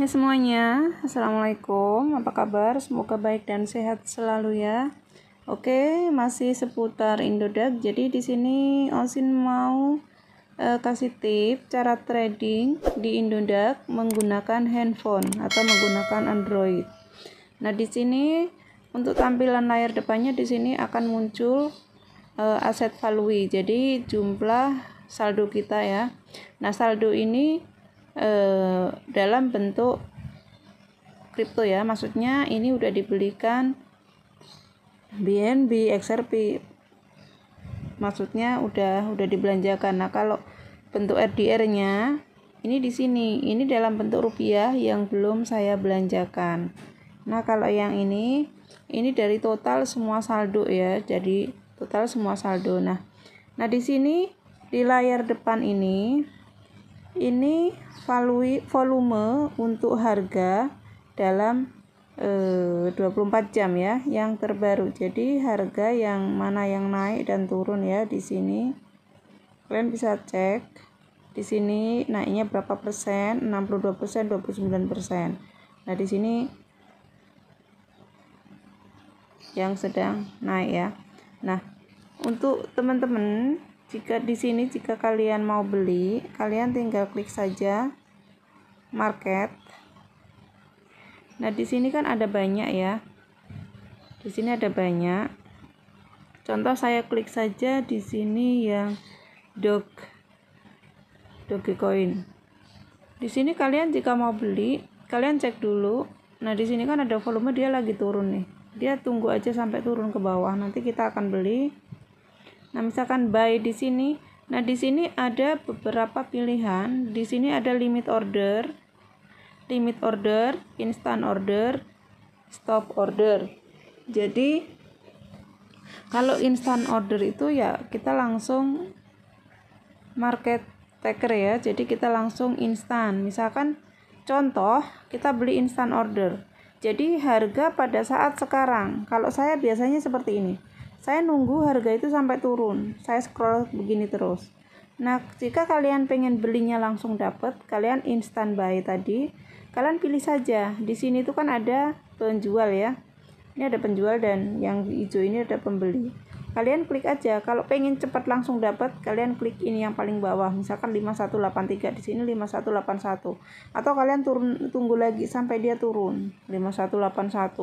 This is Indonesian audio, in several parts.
Hai semuanya, Assalamualaikum, apa kabar? Semoga baik dan sehat selalu ya. Oke, masih seputar Indodax. Jadi di sini Osin mau uh, kasih tips cara trading di Indodax menggunakan handphone atau menggunakan Android. Nah, di sini untuk tampilan layar depannya di sini akan muncul uh, aset value. Jadi jumlah saldo kita ya. Nah, saldo ini eh, dalam bentuk kripto ya maksudnya ini udah dibelikan BNB XRP maksudnya udah udah dibelanjakan nah kalau bentuk RDR nya ini di sini ini dalam bentuk rupiah yang belum saya belanjakan nah kalau yang ini ini dari total semua saldo ya jadi total semua saldo nah nah di sini di layar depan ini ini volume untuk harga dalam eh, 24 jam ya yang terbaru jadi harga yang mana yang naik dan turun ya di sini kalian bisa cek di sini naiknya berapa persen 62 persen 29 persen nah di sini yang sedang naik ya nah untuk teman-teman jika di sini jika kalian mau beli kalian tinggal klik saja market nah di sini kan ada banyak ya di sini ada banyak contoh saya klik saja di sini yang dog dogecoin di sini kalian jika mau beli kalian cek dulu nah di sini kan ada volume dia lagi turun nih dia tunggu aja sampai turun ke bawah nanti kita akan beli Nah, misalkan buy di sini. Nah, di sini ada beberapa pilihan. Di sini ada limit order, limit order, instant order, stop order. Jadi kalau instant order itu ya kita langsung market taker ya. Jadi kita langsung instant. Misalkan contoh kita beli instant order. Jadi harga pada saat sekarang. Kalau saya biasanya seperti ini saya nunggu harga itu sampai turun. Saya scroll begini terus. Nah, jika kalian pengen belinya langsung dapat, kalian instant buy tadi, kalian pilih saja. Di sini itu kan ada penjual ya. Ini ada penjual dan yang hijau ini ada pembeli kalian klik aja kalau pengen cepat langsung dapat kalian klik ini yang paling bawah misalkan 5183 di sini 5181 atau kalian turun tunggu lagi sampai dia turun 5181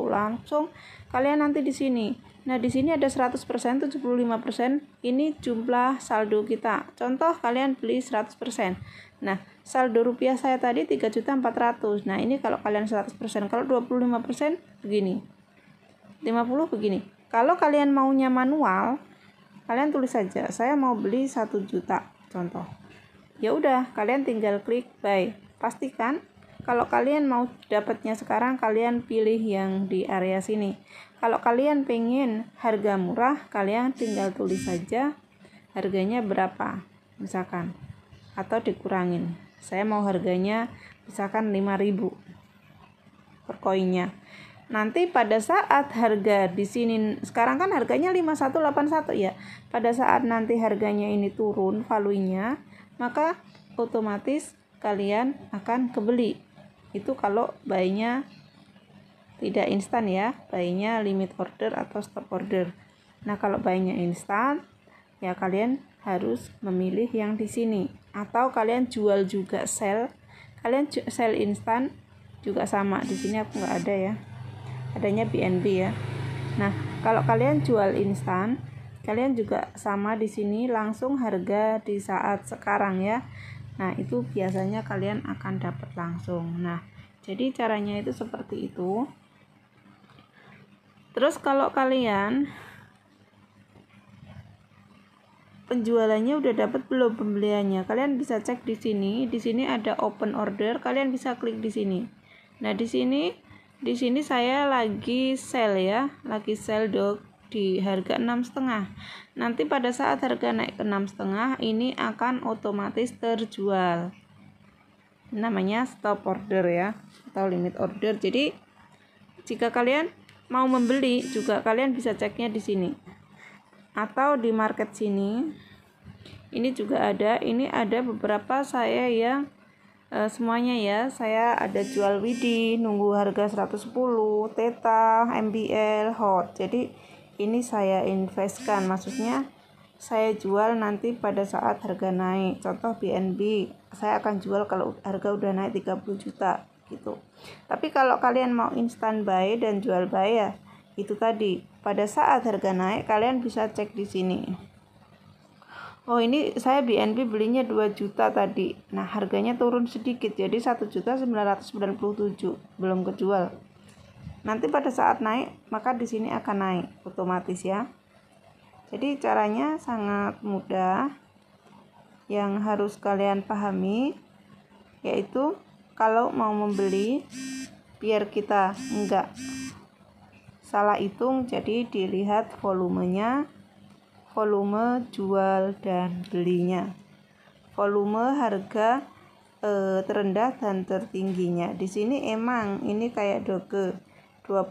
langsung kalian nanti di sini nah di sini ada 100% 75% ini jumlah saldo kita contoh kalian beli 100% nah saldo rupiah saya tadi 3.400 nah ini kalau kalian 100% kalau 25% begini 50 begini kalau kalian maunya manual, kalian tulis saja saya mau beli 1 juta contoh. Ya udah, kalian tinggal klik buy. Pastikan kalau kalian mau dapatnya sekarang kalian pilih yang di area sini kalau kalian pengen harga murah kalian tinggal tulis saja harganya berapa misalkan atau dikurangin saya mau harganya misalkan 5000 per koinnya Nanti pada saat harga di sini sekarang kan harganya 5181 ya. Pada saat nanti harganya ini turun valuenya, maka otomatis kalian akan kebeli. Itu kalau bayinya tidak instan ya, bayinya limit order atau stop order. Nah, kalau bayinya instan, ya kalian harus memilih yang di sini atau kalian jual juga sell. Kalian sell instan juga sama. Di sini aku nggak ada ya adanya BNB ya nah kalau kalian jual instan kalian juga sama di sini langsung harga di saat sekarang ya nah itu biasanya kalian akan dapat langsung nah jadi caranya itu seperti itu terus kalau kalian penjualannya udah dapat belum pembeliannya kalian bisa cek di sini di sini ada open order kalian bisa klik di sini nah di sini di sini saya lagi sell ya lagi sell dog di harga enam setengah nanti pada saat harga naik ke enam setengah ini akan otomatis terjual namanya stop order ya atau limit order jadi jika kalian mau membeli juga kalian bisa ceknya di sini atau di market sini ini juga ada ini ada beberapa saya yang uh, semuanya ya saya ada jual widi nunggu harga 110 teta mbl hot jadi ini saya investkan maksudnya saya jual nanti pada saat harga naik contoh BNB saya akan jual kalau harga udah naik 30 juta gitu tapi kalau kalian mau instant buy dan jual buy ya itu tadi pada saat harga naik kalian bisa cek di sini oh ini saya BNB belinya 2 juta tadi nah harganya turun sedikit jadi 1 juta 997 belum kejual nanti pada saat naik maka di sini akan naik otomatis ya jadi caranya sangat mudah yang harus kalian pahami yaitu kalau mau membeli biar kita enggak salah hitung jadi dilihat volumenya volume jual dan belinya volume harga e, terendah dan tertingginya di sini emang ini kayak doge 20%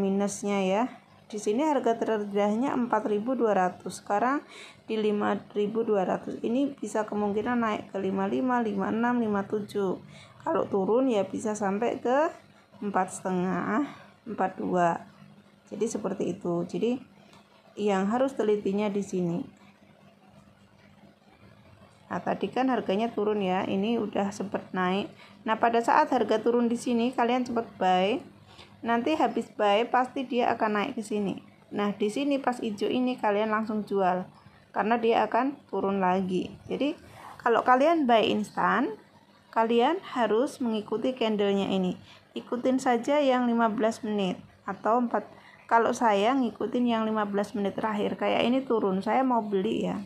minusnya ya di sini harga terendahnya 4.200 sekarang di 5.200 ini bisa kemungkinan naik ke 55 56 57 kalau turun ya bisa sampai ke empat setengah empat jadi seperti itu jadi yang harus telitinya di sini. Nah, tadi kan harganya turun ya. Ini udah sempat naik. Nah, pada saat harga turun di sini, kalian cepat buy. Nanti habis buy pasti dia akan naik ke sini. Nah, di sini pas hijau ini kalian langsung jual karena dia akan turun lagi. Jadi, kalau kalian buy instan, kalian harus mengikuti candlenya ini. Ikutin saja yang 15 menit atau 4 kalau saya ngikutin yang 15 menit terakhir kayak ini turun saya mau beli ya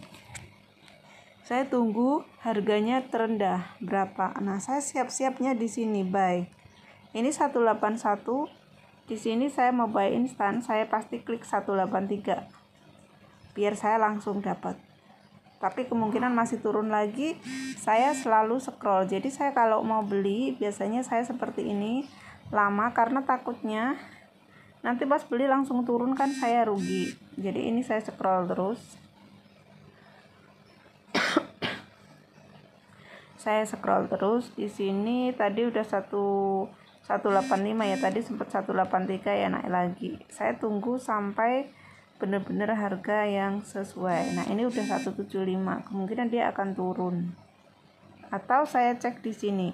saya tunggu harganya terendah berapa nah saya siap-siapnya di sini buy ini 181 di sini saya mau buy instan saya pasti klik 183 biar saya langsung dapat tapi kemungkinan masih turun lagi saya selalu scroll jadi saya kalau mau beli biasanya saya seperti ini lama karena takutnya nanti pas beli langsung turun kan saya rugi jadi ini saya scroll terus saya scroll terus di sini tadi udah satu 185 ya tadi sempat 183 ya naik lagi saya tunggu sampai bener-bener harga yang sesuai nah ini udah 175 kemungkinan dia akan turun atau saya cek di sini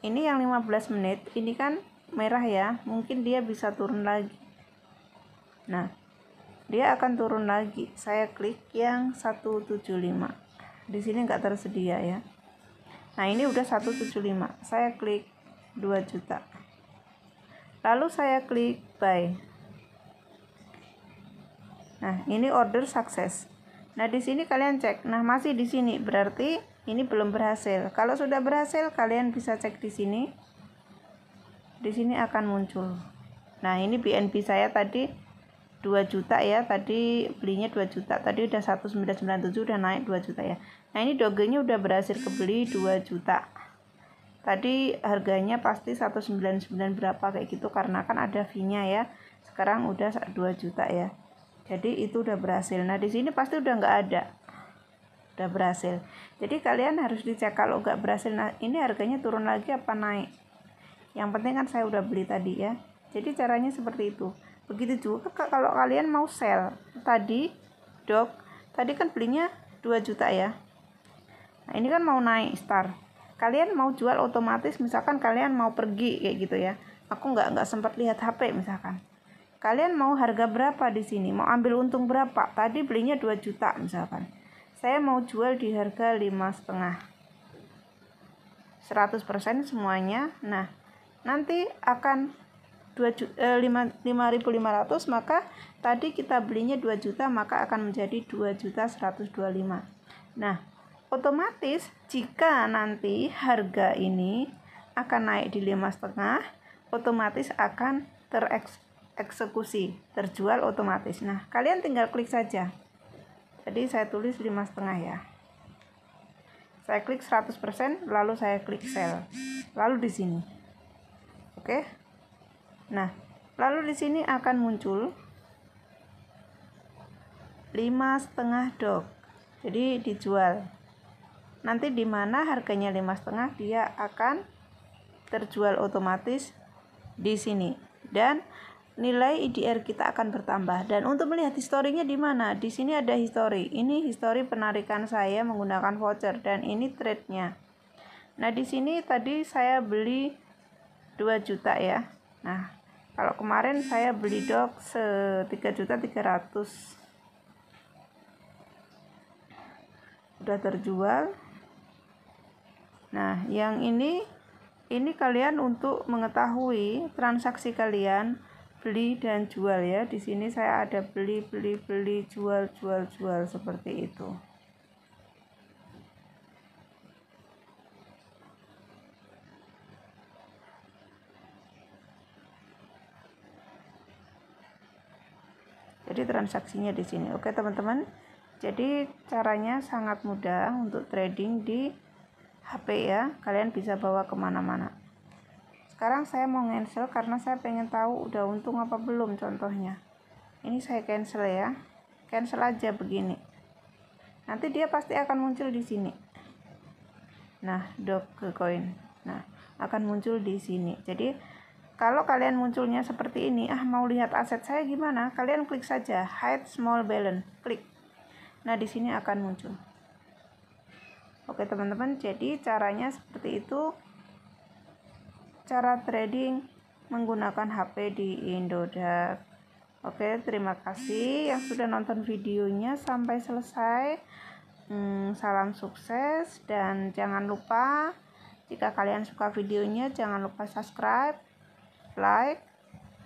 ini yang 15 menit ini kan merah ya mungkin dia bisa turun lagi nah dia akan turun lagi saya klik yang 175 di sini nggak tersedia ya nah ini udah 175 saya klik 2 juta lalu saya klik buy nah ini order sukses nah di sini kalian cek nah masih di sini berarti ini belum berhasil kalau sudah berhasil kalian bisa cek di sini di sini akan muncul nah ini BNB saya tadi 2 juta ya tadi belinya 2 juta tadi udah 1997 udah naik 2 juta ya nah ini dogenya udah berhasil kebeli 2 juta tadi harganya pasti 199 berapa kayak gitu karena kan ada fee nya ya sekarang udah 2 juta ya jadi itu udah berhasil nah di sini pasti udah nggak ada udah berhasil jadi kalian harus dicek kalau nggak berhasil nah ini harganya turun lagi apa naik yang penting kan saya udah beli tadi ya jadi caranya seperti itu begitu juga kalau kalian mau sell tadi dok tadi kan belinya 2 juta ya nah ini kan mau naik star kalian mau jual otomatis misalkan kalian mau pergi kayak gitu ya aku nggak nggak sempat lihat HP misalkan kalian mau harga berapa di sini mau ambil untung berapa tadi belinya 2 juta misalkan saya mau jual di harga lima setengah 100% semuanya nah nanti akan 5.500 eh, maka tadi kita belinya 2 juta maka akan menjadi 2 juta 125 nah otomatis jika nanti harga ini akan naik di lima setengah otomatis akan tereksekusi terjual otomatis nah kalian tinggal klik saja jadi saya tulis lima setengah ya saya klik 100% lalu saya klik sell lalu di sini Oke. Nah, lalu di sini akan muncul 5 setengah dok. Jadi dijual. Nanti di mana harganya 5 setengah dia akan terjual otomatis di sini. Dan nilai IDR kita akan bertambah. Dan untuk melihat historinya di mana? Di sini ada histori. Ini histori penarikan saya menggunakan voucher dan ini trade-nya. Nah, di sini tadi saya beli 2 juta ya nah kalau kemarin saya beli dog se 3 juta 300 udah terjual nah yang ini ini kalian untuk mengetahui transaksi kalian beli dan jual ya di sini saya ada beli beli beli jual jual jual seperti itu Jadi transaksinya di sini. Oke teman-teman. Jadi caranya sangat mudah untuk trading di HP ya. Kalian bisa bawa kemana-mana. Sekarang saya mau cancel karena saya pengen tahu udah untung apa belum contohnya. Ini saya cancel ya. Cancel aja begini. Nanti dia pasti akan muncul di sini. Nah, Dogecoin. Nah, akan muncul di sini. Jadi kalau kalian munculnya seperti ini, ah mau lihat aset saya gimana? Kalian klik saja hide small balance, klik. Nah, di sini akan muncul. Oke, teman-teman, jadi caranya seperti itu. Cara trading menggunakan HP di Indodax. Oke, terima kasih yang sudah nonton videonya sampai selesai. Hmm, salam sukses dan jangan lupa jika kalian suka videonya jangan lupa subscribe like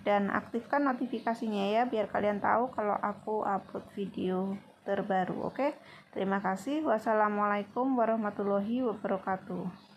dan aktifkan notifikasinya ya biar kalian tahu kalau aku upload video terbaru oke terima kasih wassalamualaikum warahmatullahi wabarakatuh